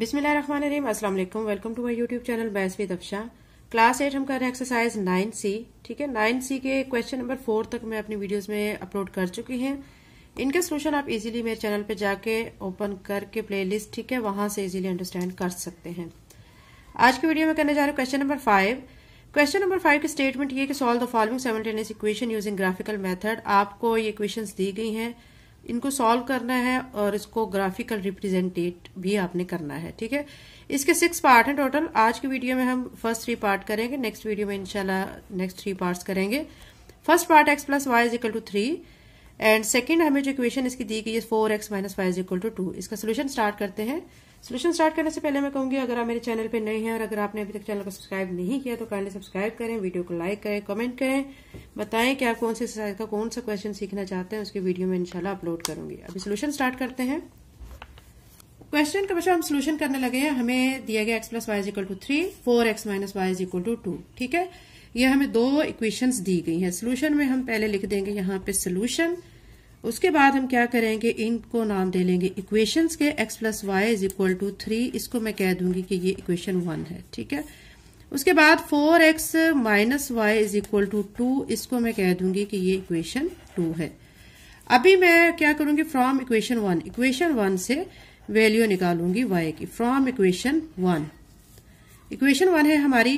बिसमीम अस्सलाम वालेकुम welcome to my YouTube channel बैसवीद दफ्शा क्लास एट हम कर रहे हैं एक्सरसाइज नाइन सी ठीक है नाइन सी के क्वेश्चन नंबर फोर तक मैं अपनी वीडियोस में अपलोड कर चुकी हैं इनका सोल्यूशन आप इजीली मेरे चैनल पे जाके ओपन करके लिस्ट ठीक है वहां से इजिली अंडरस्टैंड कर सकते हैं आज की वीडियो में करने जा रहे question number five question number five की स्टेटमेंट ये कि solve the following simultaneous equation using graphical method आपको ये क्वेश्चन दी गई हैं इनको सॉल्व करना है और इसको ग्राफिकल रिप्रेजेंटेट भी आपने करना है ठीक है इसके सिक्स पार्ट हैं टोटल आज की वीडियो में हम फर्स्ट थ्री पार्ट करेंगे नेक्स्ट वीडियो में इंशाल्लाह नेक्स्ट थ्री पार्ट्स करेंगे first part x plus y is equal to three and second हमें जो इक्वेशन इसकी दी गई है four x minus y is equal to two इसका सोल्यूशन स्टार्ट करते हैं सोल्यूशन स्टार्ट करने से पहले मैं कहूंगी अगर आप मेरे चैनल पर नए हैं और अगर आपने अभी तक चैनल को सब्सक्राइब नहीं किया तो काइंडली सब्सक्राइब करें वीडियो को लाइक करें कमेंट करें बताएं कि आप कौन सी एक्सरसाइज का कौन सा क्वेश्चन सीखना चाहते हैं उसकी वीडियो में इनशाला अपलोड करूंगी अभी सोल्यूशन स्टार्ट करते हैं क्वेश्चन का बच्चा हम सोल्यूशन करने लगे हैं हमें दिया गया x plus y is equal to three four x minus y is equal to two ठीक है ये हमें दो इक्वेशंस दी गई हैं सोल्यूशन में हम पहले लिख देंगे यहाँ पे सोल्यूशन उसके बाद हम क्या करेंगे इनको नाम दे लेंगे इक्वेशंस के x plus y is equal to three इसको मैं कह दूंगी कि ये इक्वेशन वन है ठीक है उसके बाद four x minus y is equal to two इसको मैं कह दूंगी कि ये इक्वेशन टू है अभी मैं क्या करूंगी from equation one equation one से वैल्यू निकालूंगी वाई की from equation one equation one है हमारी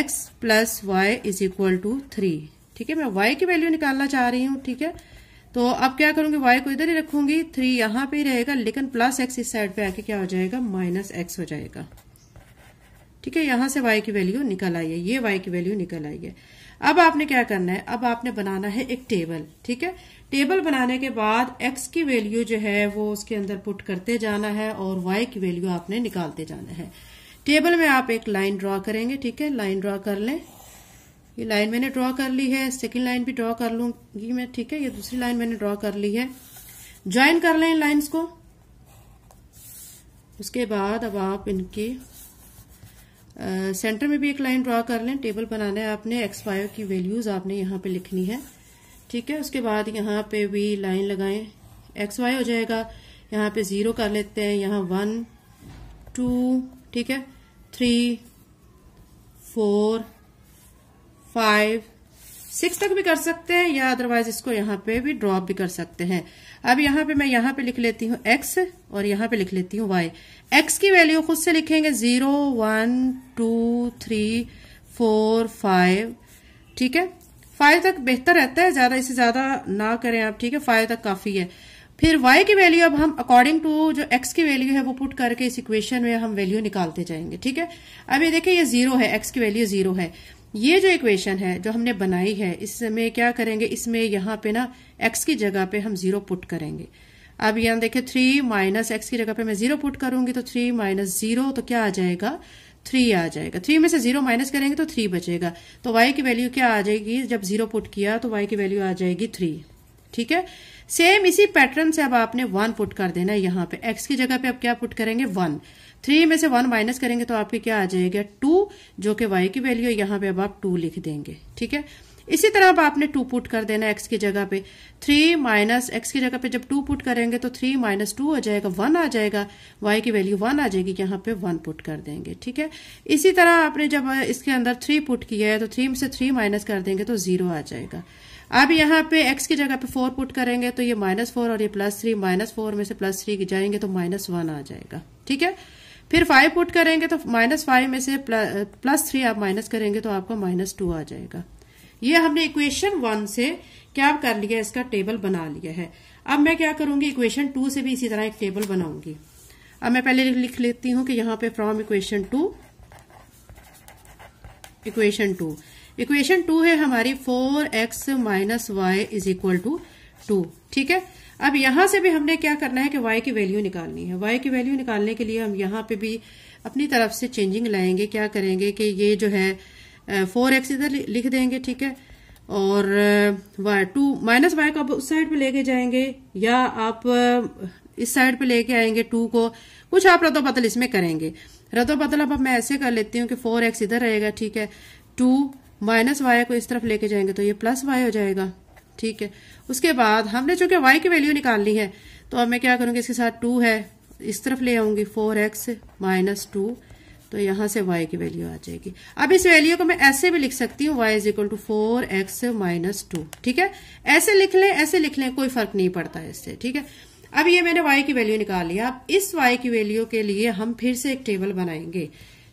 x plus y is equal to three ठीक है मैं वाई की वैल्यू निकालना चाह रही हूं ठीक है तो अब क्या करूंगी वाई को इधर ही रखूंगी थ्री यहां पे ही रहेगा लेकिन प्लस एक्स इस साइड पे आके क्या हो जाएगा माइनस एक्स हो जाएगा ठीक है यहां से वाई की वैल्यू निकल आई है ये वाई की वैल्यू निकल आई है अब आपने क्या करना है अब आपने बनाना है एक टेबल ठीक है टेबल बनाने के बाद एक्स की वैल्यू जो है वो उसके अंदर पुट करते जाना है और वाई की वैल्यू आपने निकालते जाना है टेबल में आप एक लाइन ड्रॉ करेंगे ठीक है लाइन ड्रॉ कर लें ये लाइन मैंने ड्रॉ कर ली है सेकेंड लाइन भी ड्रॉ कर लूंगी मैं ठीक है ये दूसरी लाइन मैंने ड्रॉ कर ली है ज्वाइन कर लें लाइन्स को उसके बाद अब आप इनके सेंटर में भी एक लाइन ड्रॉ कर लें टेबल बनाना है आपने एक्स वाई की वैल्यूज आपने यहाँ पे लिखनी है ठीक है उसके बाद यहाँ पे भी लाइन लगाएं एक्स वाई हो जाएगा यहाँ पे जीरो कर लेते हैं यहाँ वन टू ठीक है थ्री फोर फाइव सिक्स तक भी कर सकते हैं या अदरवाइज इसको यहाँ पे भी ड्रॉप भी कर सकते हैं अब यहाँ पे मैं यहाँ पे लिख लेती हूँ एक्स और यहाँ पे लिख लेती हूँ वाई एक्स की वैल्यू खुद से लिखेंगे zero one two three four five ठीक है फाइव तक बेहतर रहता है ज्यादा इसे ज्यादा ना करें आप ठीक है फाइव तक काफी है फिर y की वैल्यू अब हम अकॉर्डिंग टू जो x की वैल्यू है वो पुट करके इस इक्वेशन में हम वैल्यू निकालते जाएंगे ठीक है अब ये देखिए ये जीरो है x की वैल्यू जीरो है ये जो इक्वेशन है जो हमने बनाई है इसमें क्या करेंगे इसमें यहाँ पे ना एक्स की जगह पे हम जीरो पुट करेंगे अब यहां देखे थ्री माइनस एक्स की जगह पे मैं जीरो पुट करूंगी तो थ्री माइनस जीरो तो क्या आ जाएगा थ्री आ जाएगा थ्री में से जीरो माइनस करेंगे तो थ्री बचेगा तो वाई की वैल्यू क्या आ जाएगी जब जीरो पुट किया तो वाई की वैल्यू आ जाएगी थ्री ठीक है सेम इसी पैटर्न से अब आपने वन पुट कर देना है यहां पे एक्स की जगह पे अब क्या पुट करेंगे वन थ्री में से वन माइनस करेंगे तो आपके क्या आ जाएगा टू जो कि वाई की वैल्यू यहां पे अब आप टू लिख देंगे ठीक है इसी तरह अब आपने टू पुट कर देना एक्स की जगह पे थ्री माइनस एक्स की जगह पे जब टू पुट करेंगे तो थ्री माइनस टू हो जाएगा वन आ जाएगा वाई की वैल्यू वन आ जाएगी यहां पे वन पुट कर देंगे ठीक है इसी तरह आपने जब इसके अंदर थ्री पुट किया है तो थ्री में से थ्री माइनस कर देंगे तो जीरो आ जाएगा अब यहां पे x की जगह पे फोर पुट करेंगे तो ये माइनस फोर और ये प्लस थ्री माइनस फोर में से प्लस थ्री जाएंगे तो माइनस वन आ जाएगा ठीक है फिर फाइव पुट करेंगे तो माइनस फाइव में से प्लस थ्री आप माइनस करेंगे तो आपका माइनस टू आ जाएगा ये हमने इक्वेशन वन से क्या कर लिया इसका टेबल बना लिया है अब मैं क्या करूंगी इक्वेशन टू से भी इसी तरह एक टेबल बनाऊंगी अब मैं पहले लिख लेती हूं कि यहां पे from equation two equation two equation two है हमारी four x minus y is equal to two ठीक है अब यहां से भी हमने क्या करना है कि y की वैल्यू निकालनी है y की वैल्यू निकालने के लिए हम यहां पे भी अपनी तरफ से चेंजिंग लाएंगे क्या करेंगे कि ये जो है फोर एक्स इधर लिख देंगे ठीक है और वाई टू माइनस वाई को आप उस साइड पे लेके जाएंगे या आप इस साइड पे लेके आएंगे टू को कुछ आप रतो पतल इसमें करेंगे रतो पतल अब मैं ऐसे कर लेती हूँ कि फोर एक्स इधर रहेगा ठीक है टू माइनस वाई को इस तरफ लेके जाएंगे तो ये प्लस वाई हो जाएगा ठीक है उसके बाद हमने चूंकि वाई की वैल्यू निकालनी है तो अब मैं क्या करूंगी इसके साथ टू है इस तरफ ले आऊंगी फोर एक्स माइनस टू तो यहां से y की वैल्यू आ जाएगी अब इस वैल्यू को मैं ऐसे भी लिख सकती हूँ y is equal to four x minus two ठीक है ऐसे लिख लें ऐसे लिख लें कोई फर्क नहीं पड़ता इससे ठीक है अब ये मैंने y की वैल्यू निकाल लिया अब इस y की वैल्यू के लिए हम फिर से एक टेबल बनाएंगे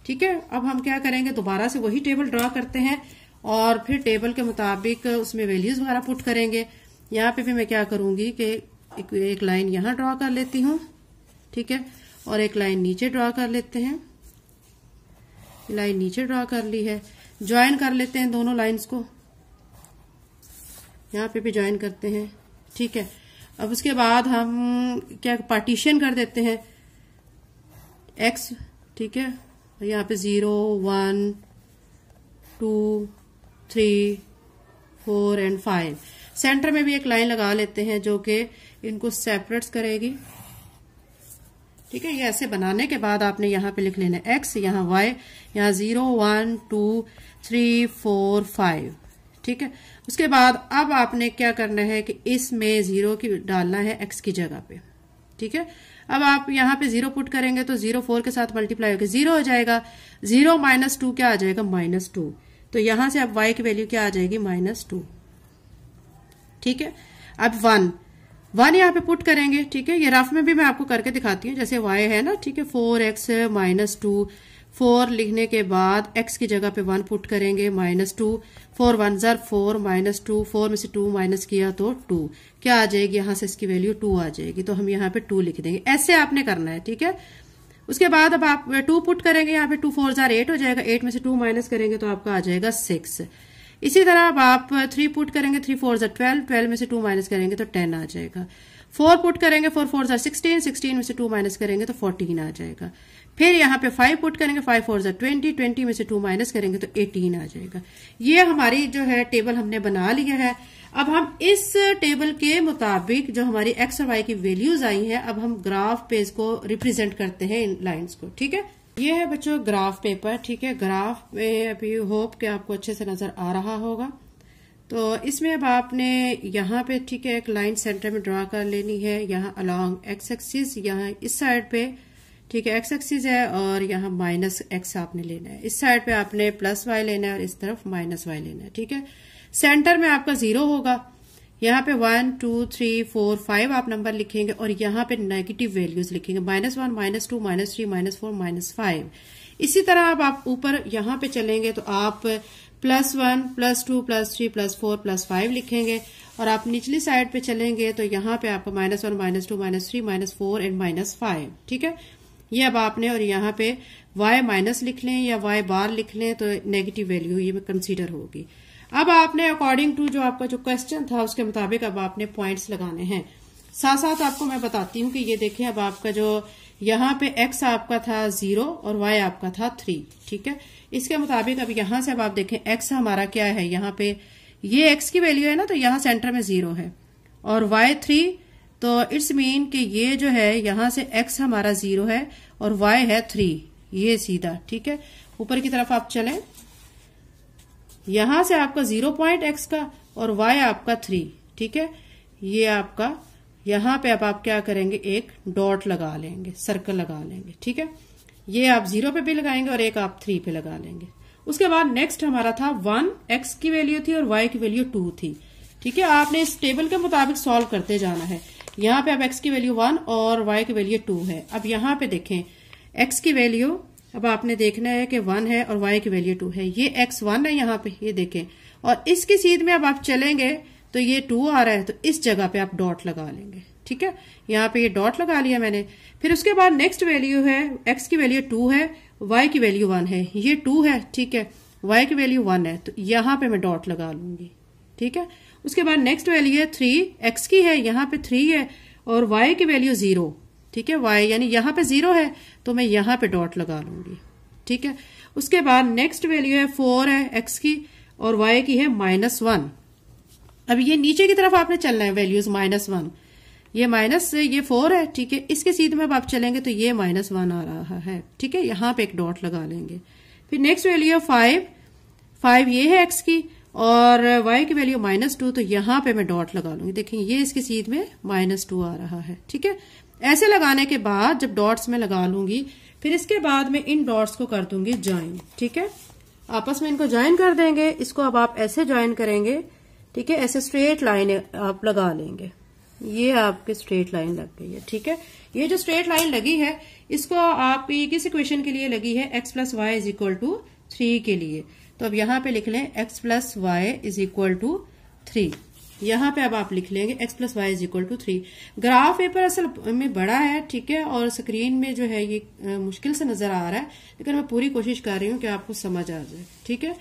ठीक है अब हम क्या करेंगे दोबारा से वही टेबल ड्रॉ करते हैं और फिर टेबल के मुताबिक उसमें वैल्यूज वगैरह पुट करेंगे यहाँ पे भी मैं क्या करूंगी कि एक, एक लाइन यहाँ ड्रा कर लेती हूँ ठीक है और एक लाइन नीचे ड्रा कर लेते हैं लाइन नीचे ड्रा कर ली है ज्वाइन कर लेते हैं दोनों लाइन्स को यहाँ पे भी ज्वाइन करते हैं ठीक है अब उसके बाद हम क्या पार्टीशन कर देते हैं एक्स ठीक है यहाँ पे zero one two three four and five centre में भी एक लाइन लगा लेते हैं जो कि इनको सेपरेट करेगी ठीक है ये ऐसे बनाने के बाद आपने यहां पे लिख लेना एक्स यहाँ वाई यहाँ zero one two three four five ठीक है उसके बाद अब आपने क्या करना है कि इसमें जीरो की डालना है एक्स की जगह पे ठीक है अब आप यहाँ पे जीरो पुट करेंगे तो जीरो फोर के साथ मल्टीप्लाई होकर जीरो हो जाएगा जीरो माइनस टू क्या आ जाएगा माइनस टू तो यहां से अब वाई की वैल्यू क्या आ जाएगी माइनस टू ठीक है अब वन वन यहां पे पुट करेंगे ठीक है ये रफ में भी मैं आपको करके दिखाती हूँ जैसे वाई है ना ठीक है four x minus two four लिखने के बाद एक्स की जगह पे वन पुट करेंगे माइनस टू फोर वन जर फोर माइनस टू फोर में से टू माइनस किया तो टू क्या आ जाएगी यहां से इसकी वैल्यू टू आ जाएगी तो हम यहां पे टू लिख देंगे ऐसे आपने करना है ठीक है उसके बाद अब आप टू पुट करेंगे यहाँ पे टू फोर जार एट हो जाएगा एट में से टू माइनस करेंगे तो आपका आ जाएगा सिक्स इसी तरह अब आप थ्री पुट करेंगे थ्री फोर जार ट्वेल्व ट्वेल्व में से टू माइनस करेंगे तो टेन आ जाएगा फोर पुट करेंगे फोर फोर जार सिक्सटीन सिक्सटीन में से टू माइनस करेंगे तो फोर्टीन आ जाएगा फिर यहाँ पे फाइव पुट करेंगे फाइव फोर जार ट्वेंटी ट्वेंटी में से टू माइनस करेंगे तो एटीन आ जाएगा ये हमारी जो है टेबल हमने बना लिया है अब हम इस टेबल के मुताबिक जो हमारी एक्स और वाई की वैल्यूज आई हैं अब हम ग्राफ पे इसको रिप्रेजेंट करते हैं इन लाइंस को ठीक है ये है बच्चों ग्राफ पेपर ठीक है ग्राफ में अभी होप के आपको अच्छे से नजर आ रहा होगा तो इसमें अब आपने यहाँ पे ठीक है एक लाइन सेंटर में ड्रा कर लेनी है यहाँ अलॉन्ग एक्स एक्सिस यहाँ इस साइड पे ठीक है एक्स एक्सिस है और यहाँ माइनस एक्स आपने लेना है इस साइड पे आपने प्लस वाई लेना है और इस तरफ माइनस वाई लेना है ठीक है सेंटर में आपका जीरो होगा यहाँ पे one two three four five आप नंबर लिखेंगे और यहाँ पे नेगेटिव वैल्यूज लिखेंगे minus one minus two minus three minus four minus five इसी तरह अब आप ऊपर यहाँ पे चलेंगे तो आप plus one plus two plus three plus four plus five लिखेंगे और आप निचली साइड पे चलेंगे तो यहाँ पे आपको minus one minus two minus three minus four and minus five ठीक है ये अब आपने और यहाँ पे y माइनस लिख लें या y बार लिख लें तो नेगेटिव वैल्यू ये कंसीडर होगी अब आपने अकॉर्डिंग टू जो आपका जो क्वेश्चन था उसके मुताबिक अब आपने पॉइंट्स लगाने हैं साथ साथ आपको मैं बताती हूँ कि ये देखिए अब आपका जो यहाँ पे एक्स आपका था जीरो और वाई आपका था थ्री ठीक है इसके मुताबिक अब यहां से अब आप देखें एक्स हमारा क्या है यहाँ पे ये एक्स की वैल्यू है ना तो यहाँ सेंटर में जीरो है और वाई थ्री तो इट्स मीन कि ये जो है यहां से एक्स हमारा जीरो है और वाई है थ्री ये सीधा ठीक है ऊपर की तरफ आप चलें यहां से आपका जीरो पॉइंट एक्स का और वाई आपका थ्री ठीक है ये आपका यहां पे अब आप क्या करेंगे एक डॉट लगा लेंगे सर्कल लगा लेंगे ठीक है ये आप जीरो पे भी लगाएंगे और एक आप थ्री पे लगा लेंगे उसके बाद नेक्स्ट हमारा था वन एक्स की वैल्यू थी और वाई की वैल्यू टू थी ठीक है आपने इस टेबल के मुताबिक सॉल्व करते जाना है यहां पे अब एक्स की वैल्यू वन और वाई की वैल्यू टू है अब यहां पे देखें एक्स की वैल्यू अब आपने देखना है कि वन है और वाई की वैल्यू टू है ये एक्स वन है यहाँ पे ये देखें और इसकी सीध में अब आप चलेंगे तो ये टू आ रहा है तो इस जगह पे आप डॉट लगा लेंगे ठीक है यहाँ पे ये डॉट लगा लिया मैंने फिर उसके बाद नेक्स्ट वैल्यू है एक्स की वैल्यू टू है वाई की वैल्यू वन है ये टू है ठीक है वाई की वैल्यू वन है तो यहाँ पे मैं डॉट लगा लूंगी ठीक है उसके बाद नेक्स्ट वैल्यू है थ्री एक्स की है यहाँ पे थ्री है और वाई की वैल्यू जीरो ठीक है वाई यानी यहां पे जीरो है तो मैं यहां पे डॉट लगा लूंगी ठीक है उसके बाद नेक्स्ट वैल्यू है फोर है एक्स की और वाई की है माइनस वन अब ये नीचे की तरफ आपने चलना है वैल्यूज माइनस वन ये माइनस ये फोर है ठीक है इसके सीध में अब आप चलेंगे तो ये माइनस वन आ रहा है ठीक है यहां पे एक डॉट लगा लेंगे फिर नेक्स्ट वैल्यू है फाइव फाइव ये है एक्स की और वाई की वैल्यू माइनस टू तो यहां पे मैं डॉट लगा लूंगी देखेंगे ये इसकी सीध में माइनस टू आ रहा है ठीक है ऐसे लगाने के बाद जब डॉट्स में लगा लूंगी फिर इसके बाद में इन डॉट्स को कर दूंगी ज्वाइन ठीक है आपस में इनको ज्वाइन कर देंगे इसको अब आप ऐसे ज्वाइन करेंगे ठीक है ऐसे स्ट्रेट लाइन आप लगा लेंगे ये आपकी स्ट्रेट लाइन लग गई है ठीक है ये जो स्ट्रेट लाइन लगी है इसको आप किस इक्वेशन के लिए लगी है x plus y is equal to three के लिए तो अब यहां पे लिख लें x plus y is equal to three यहाँ पे अब आप लिख लेंगे x plus y is equal to three graph paper असल में बड़ा है ठीक है और स्क्रीन में जो है ये मुश्किल से नजर आ रहा है लेकिन मैं पूरी कोशिश कर रही हूँ कि आपको समझ आ जाए ठीक है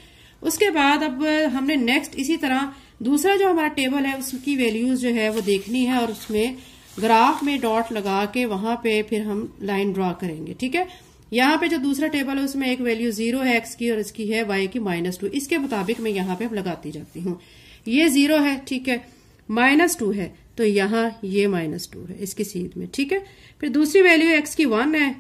उसके बाद अब हमने नेक्स्ट इसी तरह दूसरा जो हमारा टेबल है उसकी वैल्यूज जो है वो देखनी है और उसमें ग्राफ में डॉट लगा के वहां पे फिर हम लाइन ड्रॉ करेंगे ठीक है यहाँ पे जो दूसरा टेबल है उसमें एक वैल्यू जीरो है एक्स की और इसकी है वाई की माइनस टू इसके मुताबिक मैं यहाँ पे अब लगाती जाती हूँ ये जीरो है ठीक है माइनस टू है तो यहां ये माइनस टू है इसकी सीध में ठीक है फिर दूसरी वैल्यू एक्स की वन है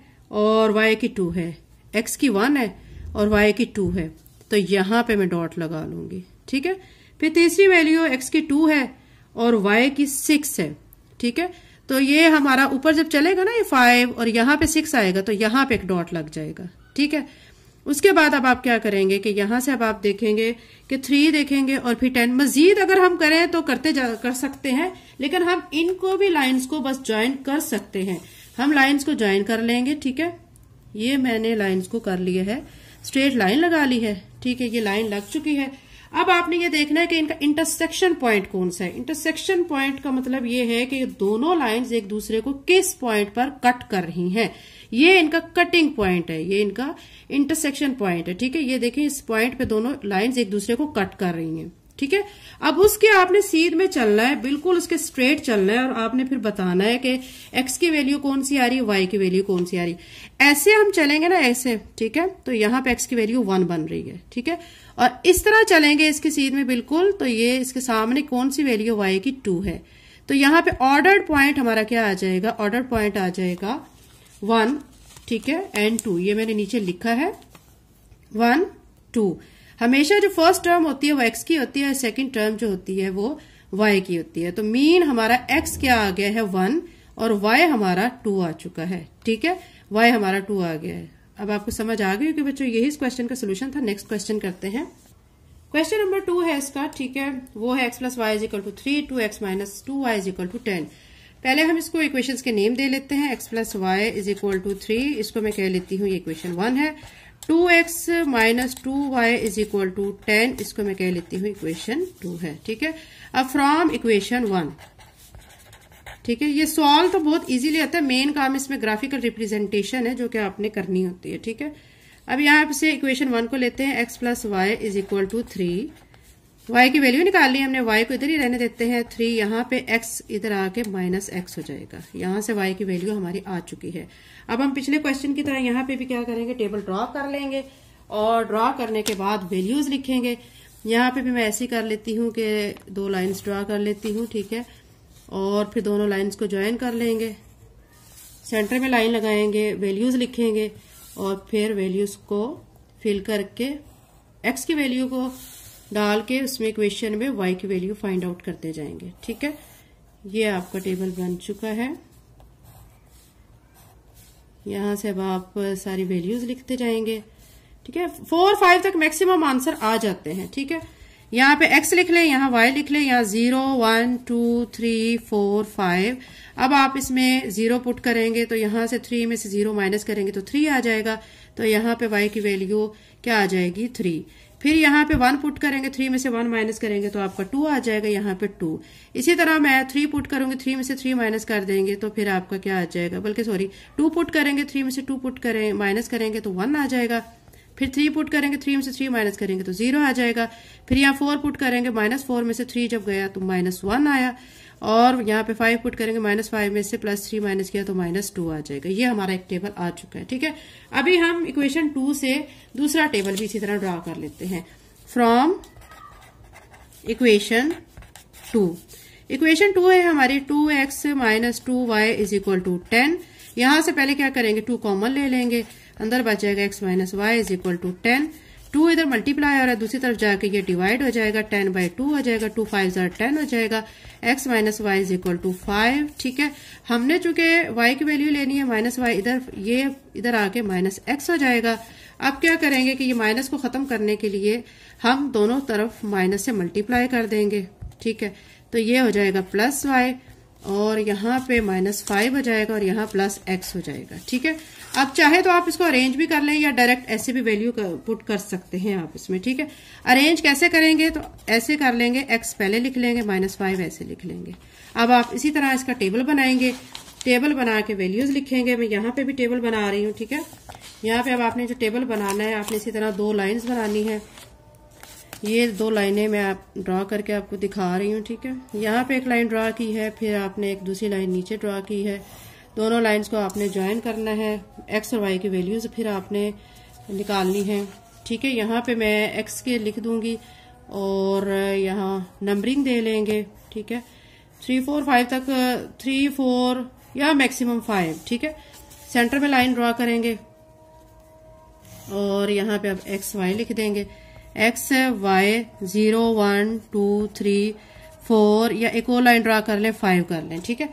और वाई की टू है एक्स की वन है और वाई की टू है तो यहां पे मैं डॉट लगा लूंगी ठीक है फिर तीसरी वैल्यू एक्स की टू है और वाई की सिक्स है ठीक है तो ये हमारा ऊपर जब चलेगा ना ये फाइव और यहां पे सिक्स आएगा तो यहां पे एक डॉट लग जाएगा ठीक है उसके बाद अब आप क्या करेंगे कि यहां से अब आप देखेंगे कि थ्री देखेंगे और फिर टेन मजीद अगर हम करें तो करते जा कर सकते हैं लेकिन हम इनको भी लाइन्स को बस ज्वाइन कर सकते हैं हम लाइन्स को ज्वाइन कर लेंगे ठीक है ये मैंने लाइन्स को कर लिया है स्ट्रेट लाइन लगा ली है ठीक है ये लाइन लग चुकी है अब आपने ये देखना है कि इनका इंटरसेक्शन पॉइंट कौन सा है इंटरसेक्शन पॉइंट का मतलब ये है कि दोनों लाइंस एक दूसरे को किस पॉइंट पर कट कर रही हैं ये इनका कटिंग पॉइंट है ये इनका इंटरसेक्शन पॉइंट है ठीक है ये देखें इस पॉइंट पे दोनों लाइंस एक दूसरे को कट कर रही हैं ठीक है अब उसके आपने सीध में चलना है बिल्कुल उसके स्ट्रेट चलना है और आपने फिर बताना है कि एक्स की वैल्यू कौन सी आ रही है वाई की वैल्यू कौन सी आ रही है ऐसे हम चलेंगे ना ऐसे ठीक है तो यहां पे एक्स की वैल्यू वन बन रही है ठीक है और इस तरह चलेंगे इसके सीध में बिल्कुल तो ये इसके सामने कौन सी वैल्यू वाई की टू है तो यहाँ पे ऑर्डर्ड पॉइंट हमारा क्या आ जाएगा ऑर्डर पॉइंट आ जाएगा वन ठीक है एंड टू ये मैंने नीचे लिखा है वन टू हमेशा जो फर्स्ट टर्म होती है वो एक्स की होती है सेकेंड टर्म जो होती है वो वाई की होती है तो मीन हमारा एक्स क्या आ गया है वन और वाई हमारा टू आ चुका है ठीक है वाई हमारा टू आ गया है अब आपको समझ आ गई कि बच्चों यही इस क्वेश्चन का सोल्यूशन था नेक्स्ट क्वेश्चन करते हैं क्वेश्चन नंबर टू है इसका ठीक है वो है x plus y is to three two x minus two y is to ten पहले हम इसको इक्वेशंस के नेम दे लेते हैं x plus y is equal to three इसको मैं कह लेती हूँ ये इक्वेशन वन है two x minus two y is equal to ten इसको मैं कह लेती हूँ इक्वेशन टू है ठीक है अब फ्रॉम इक्वेशन वन ठीक है ये सॉल्व तो बहुत इजीली आता है मेन काम इसमें ग्राफिकल रिप्रेजेंटेशन है जो कि आपने करनी होती है ठीक है अब यहां से इक्वेशन वन को लेते हैं x plus y is equal to three y की वैल्यू निकाल ली हमने y को इधर ही रहने देते हैं थ्री यहाँ पे x इधर आके माइनस एक्स हो जाएगा यहाँ से y की वैल्यू हमारी आ चुकी है अब हम पिछले क्वेश्चन की तरह यहाँ पे भी क्या करेंगे टेबल ड्रॉ कर लेंगे और ड्रॉ करने के बाद वैल्यूज लिखेंगे यहाँ पे भी मैं ऐसी कर लेती हूँ कि दो लाइन्स ड्रॉ कर लेती हूँ ठीक है और फिर दोनों लाइन्स को ज्वाइन कर लेंगे सेंटर में लाइन लगाएंगे वैल्यूज लिखेंगे और फिर वैल्यूज को फिल करके एक्स की वैल्यू को डाल के उसमें क्वेश्चन में वाई की वैल्यू फाइंड आउट करते जाएंगे ठीक है ये आपका टेबल बन चुका है यहां से अब आप सारी वैल्यूज लिखते जाएंगे ठीक है फोर फाइव तक मैक्सिमम आंसर आ जाते हैं ठीक है यहाँ पे x लिख लें यहाँ y लिख लें यहाँ zero one two three four five अब आप इसमें जीरो पुट करेंगे तो यहां से थ्री में से जीरो माइनस करेंगे तो थ्री आ जाएगा तो यहाँ पे y की वैल्यू क्या आ जाएगी थ्री फिर यहाँ पे वन पुट करेंगे थ्री में से वन माइनस करेंगे तो आपका टू आ जाएगा यहाँ पे टू इसी तरह मैं थ्री पुट करूंगी थ्री में से थ्री माइनस कर देंगे तो फिर आपका क्या आ जाएगा बल्कि सॉरी टू पुट करेंगे थ्री में से टू पुट करें माइनस करेंगे तो वन आ जाएगा फिर थ्री पुट करेंगे थ्री में से थ्री माइनस करेंगे तो जीरो आ जाएगा फिर यहाँ फोर पुट करेंगे माइनस फोर में से थ्री जब गया तो माइनस वन आया और यहाँ पे फाइव पुट करेंगे माइनस फाइव में से प्लस थ्री माइनस किया तो माइनस टू आ जाएगा ये हमारा एक टेबल आ चुका है ठीक है अभी हम इक्वेशन टू से दूसरा टेबल भी इसी तरह ड्रा कर लेते हैं from equation two equation two है हमारी two x minus two y is equal to ten यहां से पहले क्या करेंगे टू कॉमन ले लेंगे अंदर बच जाएगा x minus y is equal to ten two इधर मल्टीप्लाई आ रहा है दूसरी तरफ जाके ये डिवाइड हो जाएगा टेन बाई टू हो जाएगा टू फाइव जरा टेन हो जाएगा x minus y is equal to five ठीक है हमने चूंकि वाई की वैल्यू लेनी है माइनस वाई इधर ये इधर आके माइनस एक्स हो जाएगा अब क्या करेंगे कि ये माइनस को खत्म करने के लिए हम दोनों तरफ माइनस से मल्टीप्लाई कर देंगे ठीक है तो ये हो जाएगा प्लस वाई और यहाँ पे माइनस फाइव हो जाएगा और यहाँ प्लस एक्स हो जाएगा ठीक है आप चाहे तो आप इसको अरेंज भी कर लें या डायरेक्ट ऐसे भी वैल्यू पुट कर सकते हैं आप इसमें ठीक है अरेंज कैसे करेंगे तो ऐसे कर लेंगे एक्स पहले लिख लेंगे माइनस फाइव ऐसे लिख लेंगे अब आप इसी तरह इसका टेबल बनाएंगे टेबल बना के वैल्यूज लिखेंगे मैं यहां पे भी टेबल बना रही हूँ ठीक है यहां पे अब आपने जो टेबल बनाना है आपने इसी तरह दो लाइन्स बनानी है ये दो लाइनें मैं आप ड्रॉ करके आपको दिखा रही हूँ ठीक है यहाँ पे एक लाइन ड्रा की है फिर आपने एक दूसरी लाइन नीचे ड्रा की है दोनों लाइंस को आपने ज्वाइन करना है एक्स और वाई की वैल्यूज फिर आपने निकालनी है ठीक है यहाँ पे मैं एक्स के लिख दूंगी और यहाँ नंबरिंग दे लेंगे ठीक है थ्री फोर फाइव तक थ्री फोर या मैक्सिमम फाइव ठीक है सेंटर में लाइन ड्रा करेंगे और यहाँ पे आप एक्स वाई लिख देंगे x y zero one two three four या एक और लाइन ड्रा कर लें फाइव कर लें ठीक है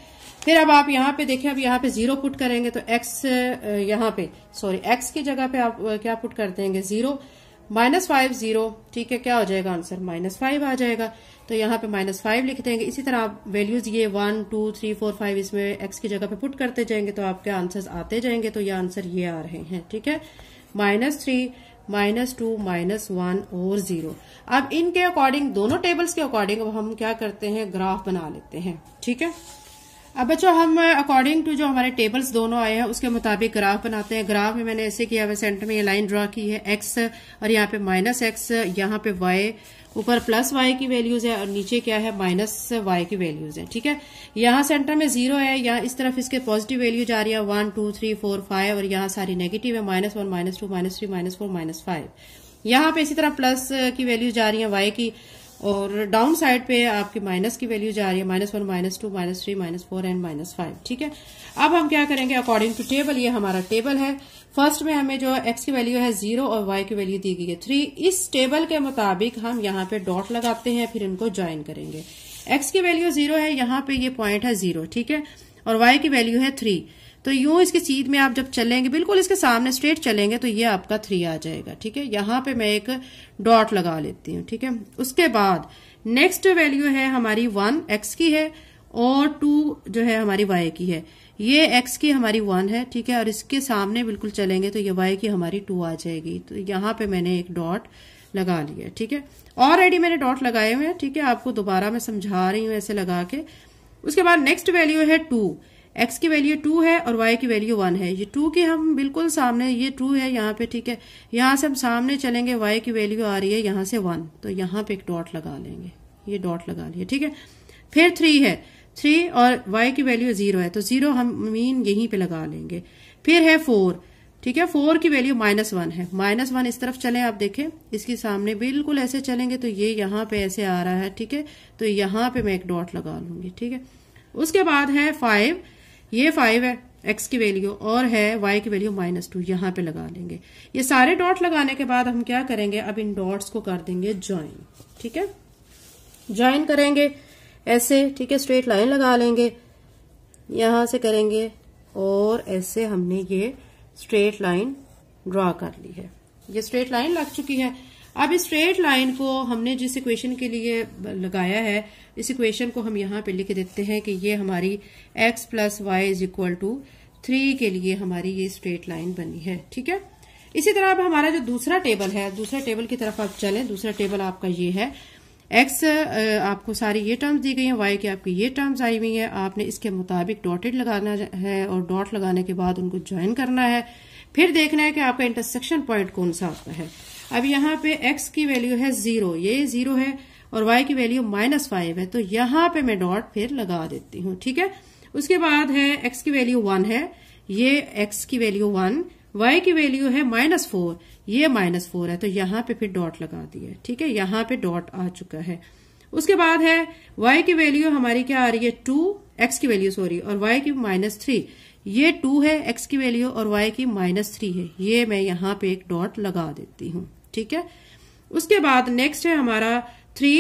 फिर अब आप यहाँ पे देखें अब यहाँ पे जीरो पुट करेंगे तो एक्स यहाँ पे सॉरी एक्स की जगह पे आप क्या पुट कर देंगे जीरो माइनस फाइव जीरो ठीक है क्या हो जाएगा आंसर माइनस फाइव आ जाएगा तो यहाँ पे माइनस फाइव लिख देंगे इसी तरह आप वैल्यूज ये one two three four five इसमें एक्स की जगह पे पुट करते जाएंगे तो आपके आंसर आते जाएंगे तो ये आंसर ये आ रहे हैं ठीक है minus three minus two minus one और जीरो अब इनके अकॉर्डिंग दोनों टेबल्स के अकॉर्डिंग हम क्या करते हैं ग्राफ बना लेते हैं ठीक है अब बच्चों हम अकॉर्डिंग टू जो हमारे टेबल्स दोनों आए हैं उसके मुताबिक ग्राफ बनाते हैं ग्राफ में मैंने ऐसे किया हुआ सेंटर में ये लाइन ड्रा की है एक्स और यहाँ पे माइनस एक्स यहाँ पे वाई ऊपर प्लस वाई की वैल्यूज है और नीचे क्या है माइनस वाई की वैल्यूज है ठीक है यहाँ सेंटर में जीरो है यहाँ इस तरफ इसके पॉजिटिव वैल्यूज जा रही है one two three four five और यहाँ सारी नेगेटिव है minus one minus two minus three minus four minus five यहाँ पे इसी तरह प्लस की वैल्यूज जा रही है वाई की और डाउन साइड पे आपके माइनस की वैल्यू जा रही है minus one minus two minus three minus four and minus five ठीक है अब हम क्या करेंगे अकॉर्डिंग टू टेबल ये हमारा टेबल है फर्स्ट में हमें जो एक्स की वैल्यू है जीरो और वाई की वैल्यू दी गई है थ्री इस टेबल के मुताबिक हम यहाँ पे डॉट लगाते हैं फिर इनको ज्वाइन करेंगे एक्स की वैल्यू जीरो है यहाँ पे ये पॉइंट है जीरो ठीक है और वाई की वैल्यू है थ्री तो यूं इसके सीध में आप जब चलेंगे बिल्कुल इसके सामने स्ट्रेट चलेंगे तो ये आपका थ्री आ जाएगा ठीक है यहां पे मैं एक डॉट लगा लेती हूँ ठीक है उसके बाद नेक्स्ट वैल्यू है हमारी वन एक्स की है और टू जो है हमारी वाई की है ये एक्स की हमारी वन है ठीक है और इसके सामने बिल्कुल चलेंगे तो ये वाई की हमारी टू आ जाएगी तो यहाँ पे मैंने एक डॉट लगा लिया ठीक है ऑलरेडी मैंने डॉट लगाए हुए हैं ठीक है आपको दोबारा मैं समझा रही हूं ऐसे लगा के उसके बाद नेक्स्ट वैल्यू है टू एक्स की वैल्यू टू है और वाई की वैल्यू वन है ये टू के हम बिल्कुल सामने ये टू है यहाँ पे ठीक है यहाँ से हम सामने चलेंगे वाई की वैल्यू आ रही है यहाँ से वन तो यहाँ पे एक डॉट लगा लेंगे ये डॉट लगा लिए ठीक है फिर थ्री है थ्री और वाई की वैल्यू जीरो है तो जीरो हम मीन यहीं पे लगा लेंगे फिर है फोर ठीक है फोर की वैल्यू माइनस वन है माइनस वन इस तरफ चले आप देखें इसके सामने बिल्कुल ऐसे चलेंगे तो ये यहाँ पे ऐसे आ रहा है ठीक है तो यहाँ पे मैं एक डॉट लगा लूंगी ठीक है उसके बाद है फाइव ये फाइव है एक्स की वैल्यू और है वाई की वैल्यू माइनस टू यहां पर लगा लेंगे ये सारे डॉट लगाने के बाद हम क्या करेंगे अब इन डॉट्स को कर देंगे ज्वाइन ठीक है ज्वाइन करेंगे ऐसे ठीक है स्ट्रेट लाइन लगा लेंगे यहां से करेंगे और ऐसे हमने ये स्ट्रेट लाइन ड्रा कर ली है ये स्ट्रेट लाइन लग चुकी है अब इस स्ट्रेट लाइन को हमने जिस इक्वेशन के लिए लगाया है इस इक्वेशन को हम यहाँ पे लिख देते हैं कि ये हमारी x plus y is equal to three के लिए हमारी ये स्ट्रेट लाइन बनी है ठीक है इसी तरह अब हमारा जो दूसरा टेबल है दूसरे टेबल की तरफ आप चलें दूसरा टेबल आपका ये है एक्स आपको सारी ये टर्म्स दी गई हैं वाई की आपकी ये टर्म्स आई हुई हैं आपने इसके मुताबिक डॉटेड लगाना है और डॉट लगाने के बाद उनको ज्वाइन करना है फिर देखना है कि आपका इंटरसेक्शन पॉइंट कौन सा आता है अब यहाँ पे x की वैल्यू है जीरो ये जीरो है और y की वैल्यू माइनस फाइव है तो यहां पे मैं डॉट फिर लगा देती हूँ ठीक है उसके बाद है x की वैल्यू वन है ये x की वैल्यू वन y की वैल्यू है माइनस फोर ये माइनस फोर है तो यहां पे फिर डॉट लगा दिया ठीक है यहां पे डॉट आ चुका है उसके बाद है y की वैल्यू हमारी क्या आ रही है टू x की वैल्यू सॉरी और y की माइनस थ्री ये टू है एक्स की वैल्यू और वाई की माइनस थ्री है ये मैं यहाँ पे एक डॉट लगा देती हूँ ठीक है उसके बाद नेक्स्ट है हमारा थ्री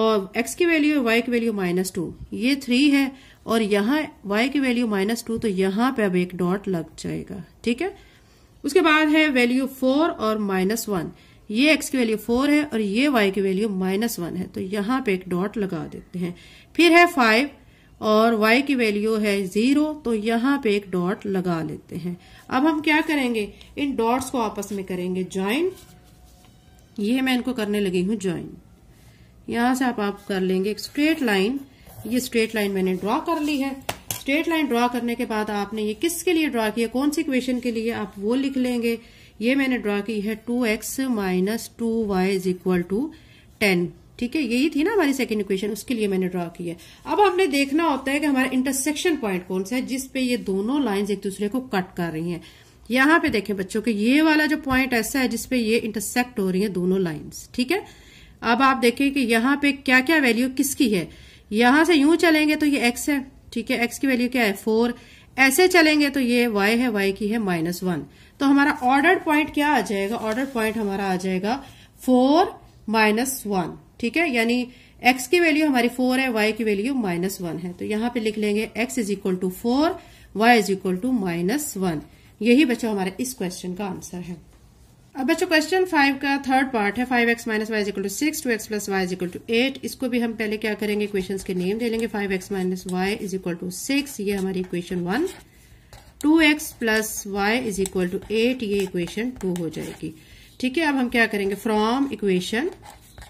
और एक्स की वैल्यू वाई की वैल्यू माइनस टू ये थ्री है और यहाँ वाई की वैल्यू माइनस टू तो यहाँ पे अब एक डॉट लग जाएगा ठीक है उसके बाद है वैल्यू फोर और माइनस वन ये एक्स की वैल्यू फोर है और ये वाई की वैल्यू माइनस वन है तो यहाँ पे एक डॉट लगा देते हैं फिर है फाइव और y की वैल्यू है ज़ीरो तो यहाँ पे एक डॉट लगा लेते हैं अब हम क्या करेंगे इन डॉट्स को आपस में करेंगे ज्वाइन ये मैं इनको करने लगी हूं ज्वाइन यहां से आप आप कर लेंगे एक स्ट्रेट लाइन ये स्ट्रेट लाइन मैंने ड्रॉ कर ली है स्ट्रेट लाइन ड्रॉ करने के बाद आपने ये किसके लिए ड्रॉ किया कौन सी इक्वेशन के लिए आप वो लिख लेंगे ये मैंने ड्रॉ की है two x minus two y is equal to ten ठीक है यही थी ना हमारी सेकेंड इक्वेशन उसके लिए मैंने ड्रॉ की है अब हमने देखना होता है कि हमारा इंटरसेक्शन पॉइंट कौन सा है जिसपे ये दोनों लाइन्स एक दूसरे को कट कर रही हैं यहां पे देखें बच्चों कि ये वाला जो पॉइंट ऐसा है जिसपे ये इंटरसेक्ट हो रही है दोनों लाइन्स ठीक है अब आप देखें कि यहां पर क्या क्या वैल्यू किसकी है यहां से यूं चलेंगे तो ये एक्स है ठीक है एक्स की वैल्यू क्या है फोर ऐसे चलेंगे तो ये वाई है वाई की है माइनस वन तो हमारा ऑर्डर पॉइंट क्या आ जाएगा ऑर्डर पॉइंट हमारा आ जाएगा फोर माइनस वन ठीक है यानी x की वैल्यू हमारी फोर है y की वैल्यू माइनस वन है तो यहां पे लिख लेंगे x is equal to four y is equal to minus one यही बच्चों हमारे इस क्वेश्चन का आंसर है अब बच्चों क्वेश्चन फाइव का थर्ड पार्ट है five x minus y equal to six two x plus y equal to eight इसको भी हम पहले क्या करेंगे इक्वेशन के नेम दे लेंगे five x minus y is equal to six ये हमारी equation one two x plus y is equal to eight ये इक्वेशन टू हो जाएगी ठीक है अब हम क्या करेंगे from equation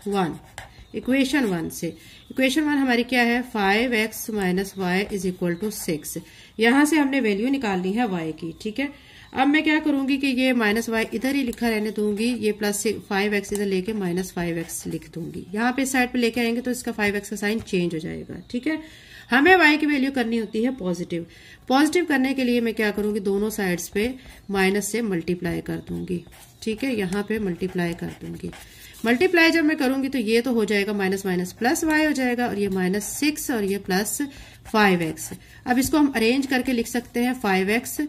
one equation one से इक्वेशन वन हमारी क्या है five x minus y is equal to six यहां से हमने वैल्यू निकालनी है वाई की ठीक है अब मैं क्या करूंगी कि ये माइनस वाई इधर ही लिखा रहने दूंगी ये प्लस फाइव एक्स इधर लेके माइनस फाइव एक्स लिख दूंगी यहाँ पे साइड पे लेके आएंगे तो इसका फाइव एक्स का साइन चेंज हो जाएगा ठीक है हमें वाई की वैल्यू करनी होती है पॉजिटिव पॉजिटिव करने के लिए मैं क्या करूंगी दोनों साइड्स पे माइनस से मल्टीप्लाई कर दूंगी ठीक है यहाँ पे मल्टीप्लाई कर दूंगी मल्टीप्लाई जब मैं करूंगी तो ये तो हो जाएगा माइनस माइनस प्लस वाई हो जाएगा और ये माइनस सिक्स और ये प्लस फाइव एक्स अब इसको हम अरेंज करके लिख सकते हैं फाइव एक्स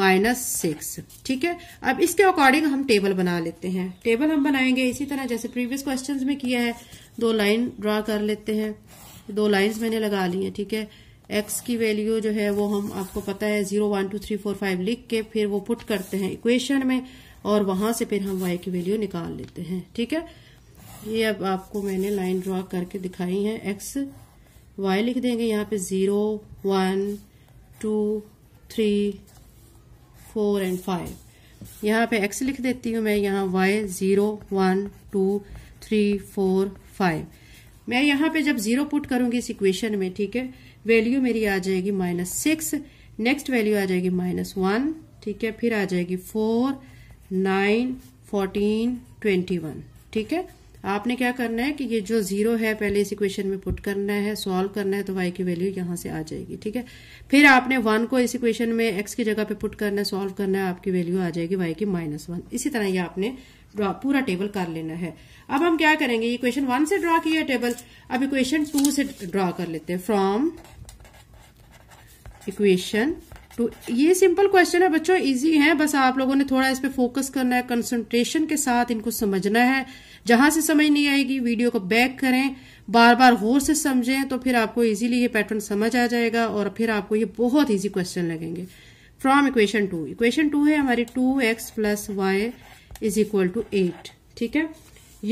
माइनस सिक्स ठीक है अब इसके अकॉर्डिंग हम टेबल बना लेते हैं टेबल हम बनाएंगे इसी तरह जैसे प्रीवियस क्वेश्चन में किया है दो लाइन ड्रा कर लेते हैं दो लाइन्स मैंने लगा ली है ठीक है एक्स की वैल्यू जो है वो हम आपको पता है zero one two three four five लिख के फिर वो पुट करते हैं इक्वेशन में और वहां से फिर हम वाई की वैल्यू निकाल लेते हैं ठीक है ये अब आपको मैंने लाइन ड्रॉ करके दिखाई है एक्स वाई लिख देंगे यहाँ पे zero one two three four and five यहाँ पे एक्स लिख देती हूँ मैं यहाँ y zero one two three four five मैं यहाँ पे जब ज़ीरो पुट करूंगी इस इक्वेशन में ठीक है वैल्यू मेरी आ जाएगी माइनस सिक्स नेक्स्ट वैल्यू आ जाएगी माइनस वन ठीक है फिर आ जाएगी four nine fourteen twenty one ठीक है आपने क्या करना है कि ये जो जीरो है पहले इस इक्वेशन में पुट करना है सॉल्व करना है तो वाई की वैल्यू यहां से आ जाएगी ठीक है फिर आपने वन को इस इक्वेशन में एक्स की जगह पे पुट करना है सॉल्व करना है आपकी वैल्यू आ जाएगी वाई की माइनस वन इसी तरह ये आपने पूरा टेबल कर लेना है अब हम क्या करेंगे इक्वेशन वन से ड्रॉ किया टेबल अब इक्वेशन टू से ड्रॉ कर लेते हैं फ्रॉम इक्वेशन टू तो ये सिंपल क्वेश्चन है बच्चों इजी है बस आप लोगों ने थोड़ा इस पे फोकस करना है कंसंट्रेशन के साथ इनको समझना है जहां से समझ नहीं आएगी वीडियो को बैक करें बार बार गौर से समझें तो फिर आपको इजीली ये पैटर्न समझ आ जाएगा और फिर आपको ये बहुत इजी क्वेश्चन लगेंगे from equation two equation two है हमारी two x plus y is equal to eight ठीक है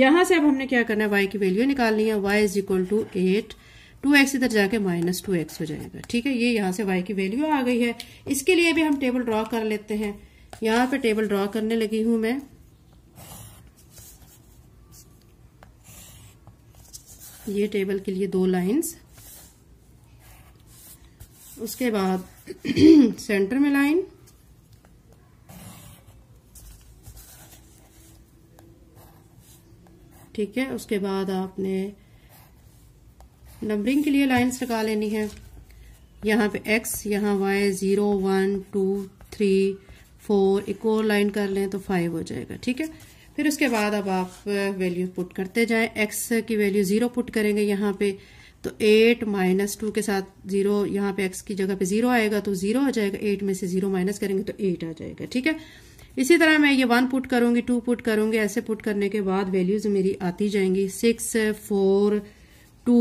यहां से अब हमने क्या करना है वाई की वैल्यू निकालनी है y is equal to eight two x इधर जाके माइनस टू एक्स हो जाएगा ठीक है ये यहाँ से वाई की वैल्यू आ गई है इसके लिए भी हम टेबल ड्रॉ कर लेते हैं यहाँ पे टेबल ड्रॉ करने लगी हूं मैं ये टेबल के लिए दो लाइंस उसके बाद सेंटर में लाइन ठीक है उसके बाद आपने नंबरिंग के लिए लाइंस लगा लेनी है यहाँ पे एक्स यहाँ y zero one two three four एक और लाइन कर लें तो फाइव हो जाएगा ठीक है फिर उसके बाद अब आप वैल्यू uh, पुट करते जाएं एक्स की वैल्यू ज़ीरो पुट करेंगे यहाँ पे तो एट माइनस टू के साथ ज़ीरो यहाँ पे एक्स की जगह पे ज़ीरो आएगा तो ज़ीरो आ जाएगा एट में से ज़ीरो माइनस करेंगे तो एट आ जाएगा ठीक है इसी तरह मैं ये वन पुट करूंगी टू पुट करूंगी ऐसे पुट करने के बाद वैल्यूज मेरी आती जाएंगी six four two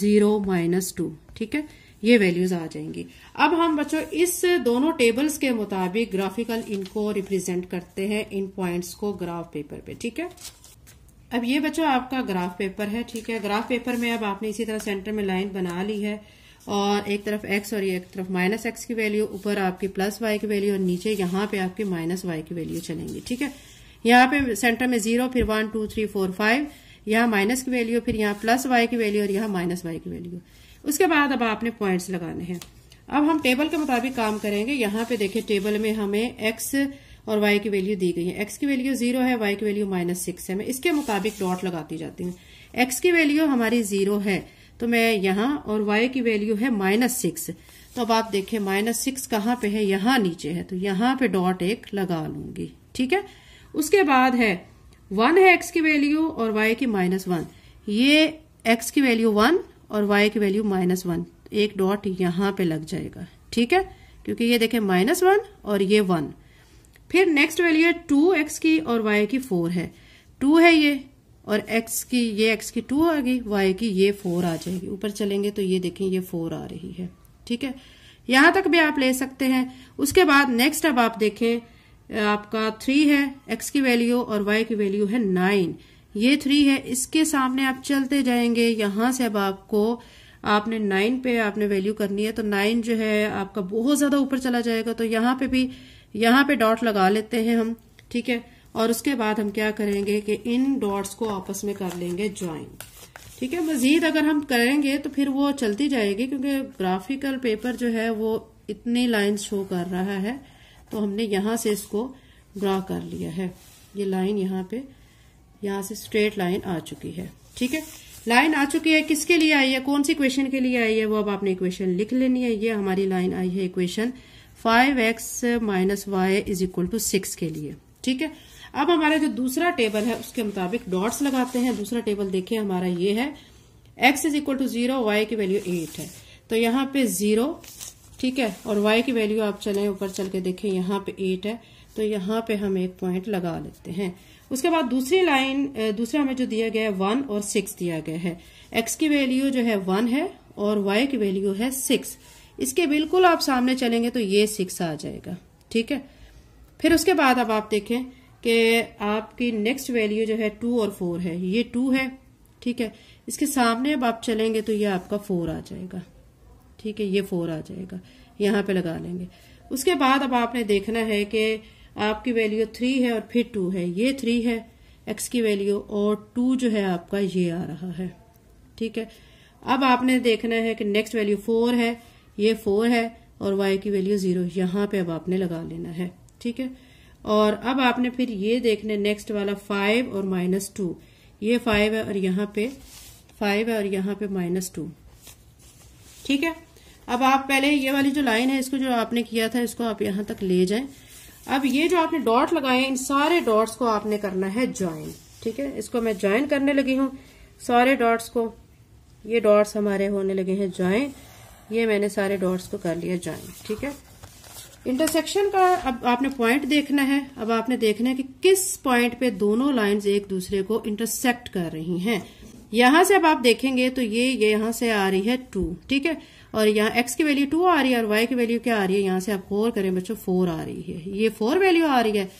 zero minus two ठीक है ये वैल्यूज आ जाएंगी अब हम बच्चों इस दोनों टेबल्स के मुताबिक ग्राफिकल इनको रिप्रेजेंट करते हैं इन पॉइंट्स को ग्राफ पेपर पे ठीक है अब ये बच्चों आपका ग्राफ पेपर है ठीक है ग्राफ पेपर में अब आपने इसी तरह सेंटर में लाइन बना ली है और एक तरफ एक्स और एक तरफ माइनस एक्स की वैल्यू ऊपर आपकी प्लस वाई की वैल्यू और नीचे यहाँ पे आपकी माइनस वाई की वैल्यू चलेंगी ठीक है यहाँ पे सेंटर में जीरो फिर one two three four five यहाँ माइनस की वैल्यू फिर यहाँ प्लस वाई की वैल्यू और यहाँ माइनस वाई की वैल्यू उसके बाद अब आपने पॉइंट्स लगाने हैं अब हम टेबल के मुताबिक काम करेंगे यहाँ पे देखिए टेबल में हमें एक्स और वाई की वैल्यू दी गई है एक्स की वैल्यू जीरो है वाई की वैल्यू माइनस सिक्स है मैं इसके मुताबिक डॉट लगाती जाती हूँ एक्स की वैल्यू हमारी जीरो है तो मैं यहाँ और वाई की वैल्यू है माइनस सिक्स तो अब आप देखें माइनस सिक्स कहाँ पे है यहाँ नीचे है तो यहाँ पे डॉट एक लगा लूंगी ठीक है उसके बाद है वन है एक्स की वैल्यू और वाई की माइनस वन ये एक्स की वैल्यू वन और वाई की वैल्यू माइनस वन एक डॉट यहां पे लग जाएगा ठीक है क्योंकि ये देखें माइनस वन और ये वन फिर नेक्स्ट वैल्यू है टू एक्स की और वाई की फोर है टू है ये और एक्स की ये एक्स की टू आ गई वाई की ये फोर आ जाएगी ऊपर चलेंगे तो ये देखें ये फोर आ रही है ठीक है यहां तक भी आप ले सकते हैं उसके बाद नेक्स्ट अब आप देखें आपका थ्री है एक्स की वैल्यू और वाई की वैल्यू है नाइन ये थ्री है इसके सामने आप चलते जाएंगे यहां से अब आपको आपने नाइन पे आपने वैल्यू करनी है तो नाइन जो है आपका बहुत ज्यादा ऊपर चला जाएगा तो यहाँ पे भी यहाँ पे डॉट लगा लेते हैं हम ठीक है और उसके बाद हम क्या करेंगे कि इन डॉट्स को आपस में कर लेंगे ज्वाइन ठीक है मजीद अगर हम करेंगे तो फिर वो चलती जाएगी क्योंकि ग्राफिकल पेपर जो है वो इतनी लाइन शो कर रहा है तो हमने यहां से इसको ड्रा कर लिया है ये लाइन यहाँ पे यहां से स्ट्रेट लाइन आ चुकी है ठीक है लाइन आ चुकी है किसके लिए आई है कौन सी इक्वेशन के लिए आई है वो अब आपने इक्वेशन लिख लेनी है ये हमारी लाइन आई है equation five x minus y is equal to six के लिए ठीक है अब हमारा जो दूसरा टेबल है उसके मुताबिक डॉट्स लगाते हैं दूसरा टेबल देखिए हमारा ये है x is equal to zero y की वैल्यू एट है तो यहाँ पे जीरो ठीक है और y की वैल्यू आप चले ऊपर चल के देखें यहाँ पे एट है तो यहाँ पे हम एक पॉइंट लगा लेते हैं उसके बाद दूसरी लाइन दूसरा हमें जो दिया गया है वन और सिक्स दिया गया है x की वैल्यू जो है वन है और y की वैल्यू है सिक्स इसके बिल्कुल आप सामने चलेंगे तो ये सिक्स आ जाएगा ठीक है फिर उसके बाद अब आप देखें कि आपकी नेक्स्ट वैल्यू जो है टू और फोर है ये टू है ठीक है इसके सामने अब आप चलेंगे तो ये आपका फोर आ जाएगा ठीक है ये फोर आ जाएगा यहाँ पे लगा लेंगे उसके बाद अब आपने देखना है कि आपकी वैल्यू थ्री है और फिर टू है ये थ्री है एक्स की वैल्यू और टू जो है आपका ये आ रहा है ठीक है अब आपने देखना है कि नेक्स्ट वैल्यू फोर है ये फोर है और वाई की वैल्यू जीरो यहाँ पे अब आपने लगा लेना है ठीक है और अब आपने फिर ये देखने नेक्स्ट वाला फाइव और माइनस टू ये फाइव है और यहाँ पे फाइव है और यहाँ पे माइनस टू ठीक है अब आप पहले ये वाली जो लाइन है इसको जो आपने किया था इसको आप यहां तक ले जाएं अब ये जो आपने डॉट लगाए इन सारे डॉट्स को आपने करना है ज्वाइन ठीक है इसको मैं ज्वाइन करने लगी हूँ सारे डॉट्स को ये डॉट्स हमारे होने लगे हैं ज्वाइन ये मैंने सारे डॉट्स को कर लिया ज्वाइन ठीक है इंटरसेक्शन का अब आपने पॉइंट देखना है अब आपने देखना है कि किस पॉइंट पे दोनों लाइंस एक दूसरे को इंटरसेक्ट कर रही हैं यहां से अब आप देखेंगे तो ये यहां से आ रही है टू ठीक है और यहाँ एक्स की वैल्यू टू आ रही है और वाई की वैल्यू क्या आ रही है यहाँ से आप फोर करें बच्चों फोर आ रही है ये फोर वैल्यू आ रही है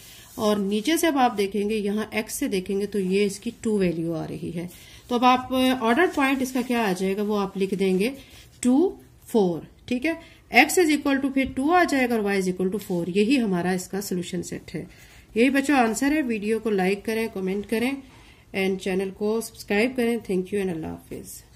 और नीचे से अब आप देखेंगे यहाँ एक्स से देखेंगे तो ये इसकी टू वैल्यू आ रही है तो अब आप ऑर्डर uh, पॉइंट इसका क्या आ जाएगा वो आप लिख देंगे टू फोर ठीक है एक्स इज इक्वल टू फिर टू आ जाएगा और y is equal to four यही हमारा इसका सोल्यूशन सेट है यही बच्चों आंसर है वीडियो को लाइक करें कमेंट करें एंड चैनल को सब्सक्राइब करें थैंक यू एंड अल्लाह हाफिज़